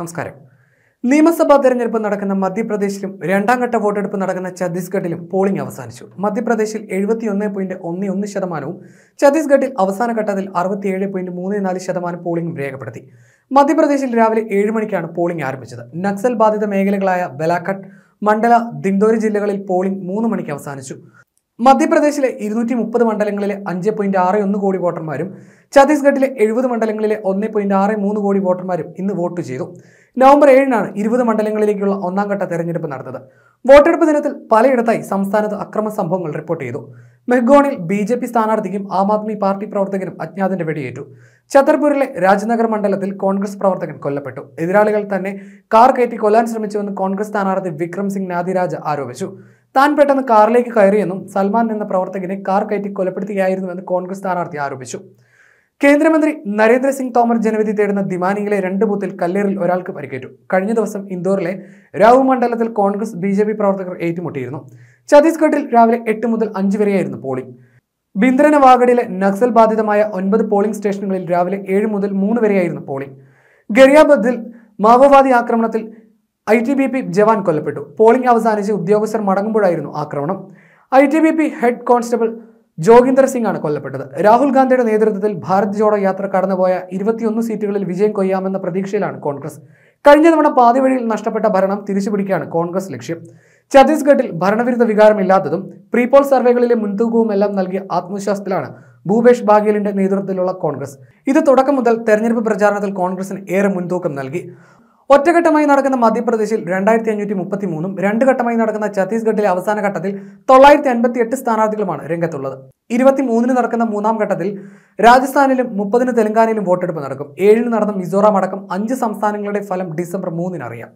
നമസ്കാരം നിയമസഭാ തെരഞ്ഞെടുപ്പ് നടക്കുന്ന മധ്യപ്രദേശിലും രണ്ടാം ഘട്ട വോട്ടെടുപ്പ് നടക്കുന്ന ഛത്തീസ്ഗഡിലും പോളിംഗ് അവസാനിച്ചു മധ്യപ്രദേശിൽ എഴുപത്തിയൊന്ന് പോയിന്റ് ഒന്ന് ഒന്ന് ശതമാനവും ഛത്തീസ്ഗഡിൽ അവസാന ഘട്ടത്തിൽ അറുപത്തിയേഴ് പോയിന്റ് മൂന്ന് നാല് ശതമാനം പോളിംഗും രേഖപ്പെടുത്തി മധ്യപ്രദേശിൽ രാവിലെ ഏഴ് മണിക്കാണ് പോളിംഗ് ആരംഭിച്ചത് നക്സൽ ബാധിത മേഖലകളായ ബലാഘട്ട് മണ്ഡല ദിന്തോരി ജില്ലകളിൽ പോളിംഗ് മൂന്ന് മണിക്ക് അവസാനിച്ചു മധ്യപ്രദേശിലെ ഇരുന്നൂറ്റി മുപ്പത് മണ്ഡലങ്ങളിലെ അഞ്ച് പോയിന്റ് ആറ് ഒന്ന് കോടി വോട്ടർമാരും ഛത്തീസ്ഗഡിലെ എഴുപത് മണ്ഡലങ്ങളിലെ ഒന്ന് പോയിന്റ് ആറ് മൂന്ന് കോടി വോട്ടർമാരും ഇന്ന് വോട്ട് ചെയ്തു നവംബർ ഏഴിനാണ് ഇരുപത് മണ്ഡലങ്ങളിലേക്കുള്ള ഒന്നാം ഘട്ട തെരഞ്ഞെടുപ്പ് നടന്നത് വോട്ടെടുപ്പ് ദിനത്തിൽ പലയിടത്തായി സംസ്ഥാനത്ത് അക്രമ സംഭവങ്ങൾ റിപ്പോർട്ട് ചെയ്തു മെഹ്ഗോണിൽ ബി ജെ പി സ്ഥാനാർത്ഥിക്കും ആം ആദ്മി പാർട്ടി പ്രവർത്തകനും അജ്ഞാതന്റെ വെടിയേറ്റു ഛത്തർപൂരിലെ രാജ്നഗർ മണ്ഡലത്തിൽ കോൺഗ്രസ് പ്രവർത്തകൻ കൊല്ലപ്പെട്ടു എതിരാളികൾ തന്നെ കാർ കയറ്റി കൊല്ലാൻ ശ്രമിച്ചുവെന്ന് കോൺഗ്രസ് സ്ഥാനാർത്ഥി വിക്രം സിംഗ് നാദിരാജ ആരോപിച്ചു താൻ പെട്ടെന്ന് കാറിലേക്ക് കയറിയെന്നും സൽമാൻ എന്ന പ്രവർത്തകനെ കാർ കയറ്റി കൊലപ്പെടുത്തുകയായിരുന്നുവെന്ന് കോൺഗ്രസ് സ്ഥാനാർത്ഥി ആരോപിച്ചു കേന്ദ്രമന്ത്രി നരേന്ദ്രസിംഗ് തോമർ ജനവിധി തേടുന്ന ദിമാനിയിലെ രണ്ട് ബൂത്തിൽ കല്ലേറിൽ ഒരാൾക്ക് പരിക്കേറ്റു കഴിഞ്ഞ ദിവസം ഇൻഡോറിലെ രാവു മണ്ഡലത്തിൽ കോൺഗ്രസ് ബി ജെ പി പ്രവർത്തകർ ഏറ്റുമുട്ടിയിരുന്നു ഛത്തീസ്ഗഡിൽ രാവിലെ എട്ട് മുതൽ അഞ്ച് വരെയായിരുന്നു പോളിംഗ് ബിന്ദ്രനവാഗഡിലെ നക്സൽ ബാധിതമായ ഒൻപത് പോളിംഗ് സ്റ്റേഷനുകളിൽ രാവിലെ ഏഴ് മുതൽ മൂന്ന് വരെയായിരുന്നു പോളിംഗ് ഗരിയാബദിൽ മാവോവാദി ആക്രമണത്തിൽ I T B P jawan കൊല്ലപ്പെട്ടു പോളിംഗ് അവസാനിച്ച് ഉദ്യോഗസ്ഥർ മടങ്ങുമ്പോഴായിരുന്നു ആക്രമണം I T B P head constable Joginder Singh ആണ് കൊല്ലപ്പെട്ടത് രാഹുൽ ഗാന്ധിയുടെ നേതൃത്വത്തിൽ ഭാരത് ജോഡോ യാത്ര കടന്നുപോയ ഇരുപത്തിയൊന്ന് സീറ്റുകളിൽ വിജയം കൊയ്യാമെന്ന പ്രതീക്ഷയിലാണ് കോൺഗ്രസ് കഴിഞ്ഞ തവണ പാതിവഴിയിൽ നഷ്ടപ്പെട്ട ഭരണം തിരിച്ചുപിടിക്കുകയാണ് കോൺഗ്രസ് ലക്ഷ്യം ഛത്തീസ്ഗഡിൽ ഭരണവിരുദ്ധ വികാരമില്ലാത്തതും പ്രീപോൾ സർവേകളിലെ മുൻതൂക്കവും എല്ലാം നൽകിയ ആത്മവിശ്വാസത്തിലാണ് ഭൂപേഷ് ബാഗേലിന്റെ നേതൃത്വത്തിലുള്ള കോൺഗ്രസ് ഇത് തുടക്കം മുതൽ തെരഞ്ഞെടുപ്പ് പ്രചാരണത്തിൽ കോൺഗ്രസിന് ഏറെ മുൻതൂക്കം നൽകി ഒറ്റഘട്ടമായി നടക്കുന്ന മധ്യപ്രദേശിൽ രണ്ടായിരത്തി അഞ്ഞൂറ്റി മുപ്പത്തി മൂന്നും രണ്ട് ഘട്ടമായി നടക്കുന്ന ഛത്തീസ്ഗഡിലെ അവസാന ഘട്ടത്തിൽ തൊള്ളായിരത്തി അൻപത്തി എട്ട് സ്ഥാനാർത്ഥികളുമാണ് രംഗത്തുള്ളത് ഇരുപത്തി മൂന്നിന് നടക്കുന്ന മൂന്നാം ഘട്ടത്തിൽ രാജസ്ഥാനിലും മുപ്പതിന് തെലങ്കാനയിലും വോട്ടെടുപ്പ് നടക്കും ഏഴിന് നടന്ന മിസോറാം അടക്കം അഞ്ച് സംസ്ഥാനങ്ങളുടെ ഫലം ഡിസംബർ മൂന്നിന് അറിയാം